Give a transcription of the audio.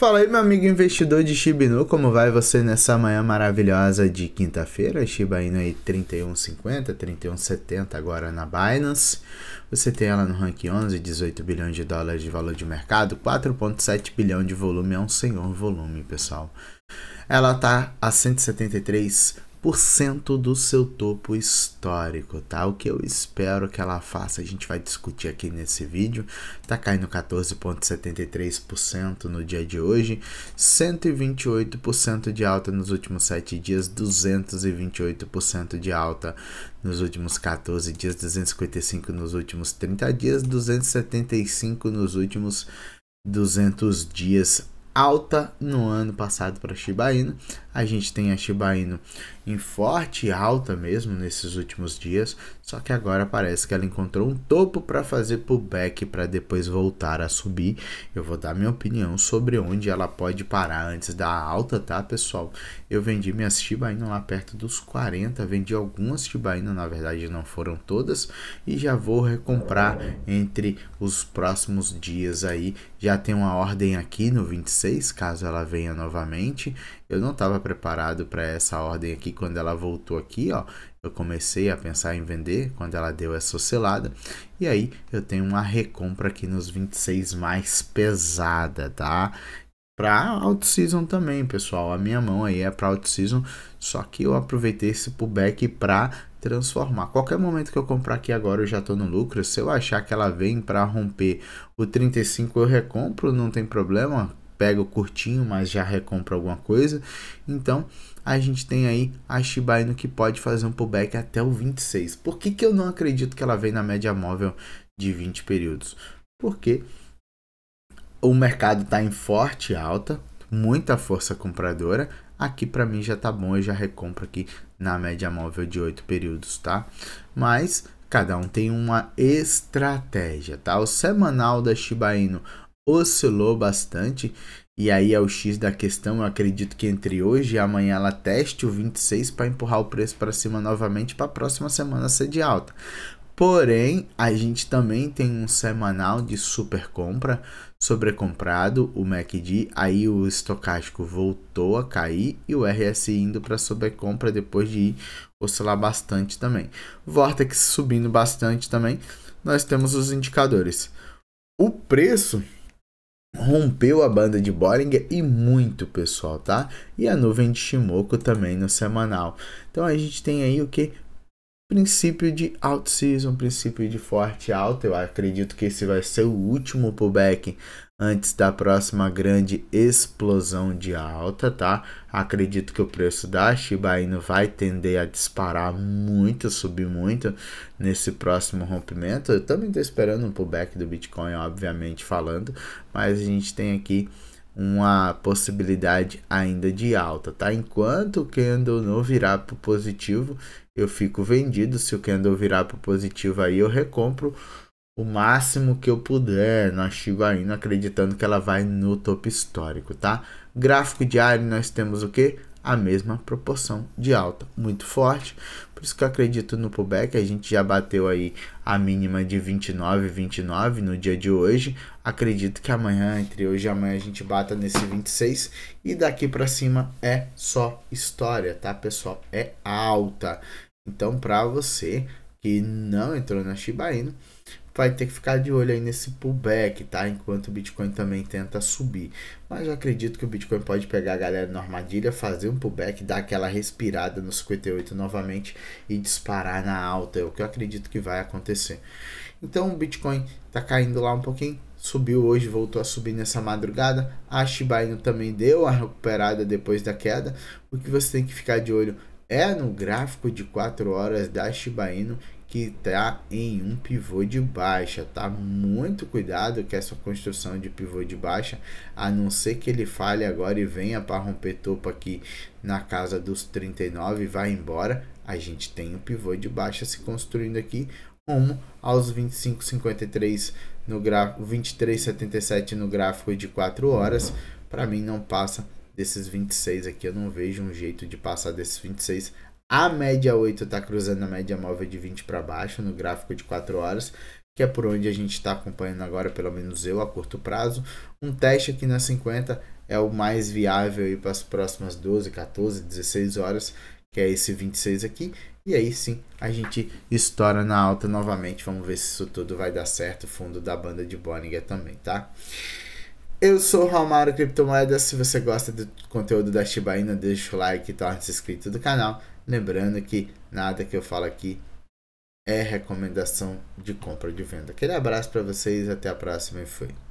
Fala aí, meu amigo investidor de Shiba Inu, como vai você nessa manhã maravilhosa de quinta-feira? Shiba Inu aí 31,50, 31,70 agora na Binance. Você tem ela no rank 11, 18 bilhões de dólares de valor de mercado, 4,7 bilhão de volume, é um senhor volume, pessoal. Ela tá a 173 do seu topo histórico, tá? O que eu espero que ela faça, a gente vai discutir aqui nesse vídeo. Tá caindo 14,73% no dia de hoje, 128% de alta nos últimos 7 dias, 228% de alta nos últimos 14 dias, 255 nos últimos 30 dias, 275 nos últimos 200 dias alta no ano passado para Shiba Inu, a gente tem a Shiba Inu em forte alta mesmo nesses últimos dias, só que agora parece que ela encontrou um topo para fazer pullback para depois voltar a subir. Eu vou dar minha opinião sobre onde ela pode parar antes da alta, tá, pessoal? Eu vendi minhas Shiba Inu lá perto dos 40, vendi algumas Shiba Inu, na verdade não foram todas, e já vou recomprar entre os próximos dias aí. Já tem uma ordem aqui no 26, caso ela venha novamente. Eu não estava preparado para essa ordem aqui quando ela voltou aqui, ó. Eu comecei a pensar em vender quando ela deu essa oscilada. E aí eu tenho uma recompra aqui nos 26 mais pesada, tá? para out season também, pessoal. A minha mão aí é para out season, só que eu aproveitei esse pullback para transformar. Qualquer momento que eu comprar aqui agora, eu já estou no lucro. Se eu achar que ela vem para romper o 35, eu recompro, não tem problema pega o curtinho, mas já recompra alguma coisa. Então, a gente tem aí a Shiba Inu que pode fazer um pullback até o 26. Por que, que eu não acredito que ela vem na média móvel de 20 períodos? Porque o mercado está em forte alta, muita força compradora. Aqui para mim já tá bom, eu já recompro aqui na média móvel de 8 períodos, tá? Mas cada um tem uma estratégia, tá? O semanal da Shiba Inu oscilou bastante. E aí é o X da questão. Eu acredito que entre hoje e amanhã ela teste o 26 para empurrar o preço para cima novamente para a próxima semana ser de alta. Porém, a gente também tem um semanal de super compra, sobrecomprado, o MACD, aí o estocástico voltou a cair e o RSI indo para sobrecompra depois de oscilar bastante também. Vortex subindo bastante também. Nós temos os indicadores. O preço rompeu a banda de Bollinger e muito pessoal, tá? E a nuvem de Shimoku também no semanal. Então a gente tem aí o que? princípio de out season, princípio de forte alta. Eu acredito que esse vai ser o último pullback antes da próxima grande explosão de alta, tá? Acredito que o preço da Shiba Inu vai tender a disparar muito, subir muito nesse próximo rompimento. Eu também estou esperando um pullback do Bitcoin, obviamente falando, mas a gente tem aqui uma possibilidade ainda de alta, tá? Enquanto o candle não virar para positivo, eu fico vendido. Se o candle virar para positivo aí, eu recompro o máximo que eu puder na Shiba Inu, acreditando que ela vai no topo histórico, tá? Gráfico diário, nós temos o que? A mesma proporção de alta, muito forte. Por isso que eu acredito no pullback, a gente já bateu aí a mínima de 29,29 29 no dia de hoje. Acredito que amanhã, entre hoje e amanhã, a gente bata nesse 26 e daqui para cima é só história, tá, pessoal? É alta. Então, para você que não entrou na Shiba Inu, vai ter que ficar de olho aí nesse pullback, tá? Enquanto o Bitcoin também tenta subir. Mas eu acredito que o Bitcoin pode pegar a galera na armadilha, fazer um pullback, dar aquela respirada no 58 novamente e disparar na alta. É o que eu acredito que vai acontecer. Então o Bitcoin tá caindo lá um pouquinho, subiu hoje, voltou a subir nessa madrugada. A Shiba Inu também deu a recuperada depois da queda. O que você tem que ficar de olho é no gráfico de 4 horas da Shiba Inu que está em um pivô de baixa, tá? Muito cuidado com essa construção de pivô de baixa, a não ser que ele falhe agora e venha para romper topo aqui na casa dos 39 e vá embora. A gente tem um pivô de baixa se construindo aqui rumo aos 25,53 no gráfico, 23,77 no gráfico de 4 horas. Para mim não passa desses 26 aqui, eu não vejo um jeito de passar desses 26. A média 8 está cruzando a média móvel de 20 para baixo no gráfico de 4 horas, que é por onde a gente está acompanhando agora, pelo menos eu, a curto prazo. Um teste aqui na 50 é o mais viável para as próximas 12, 14, 16 horas, que é esse 26 aqui. E aí sim a gente estoura na alta novamente. Vamos ver se isso tudo vai dar certo. Fundo da banda de Bollinger também, tá? Eu sou o Romário Criptomoedas. Se você gosta do conteúdo da Shiba Inu, deixa o like e torne-se inscrito do canal. Lembrando que nada que eu falo aqui é recomendação de compra ou de venda. Aquele abraço para vocês, até a próxima e fui.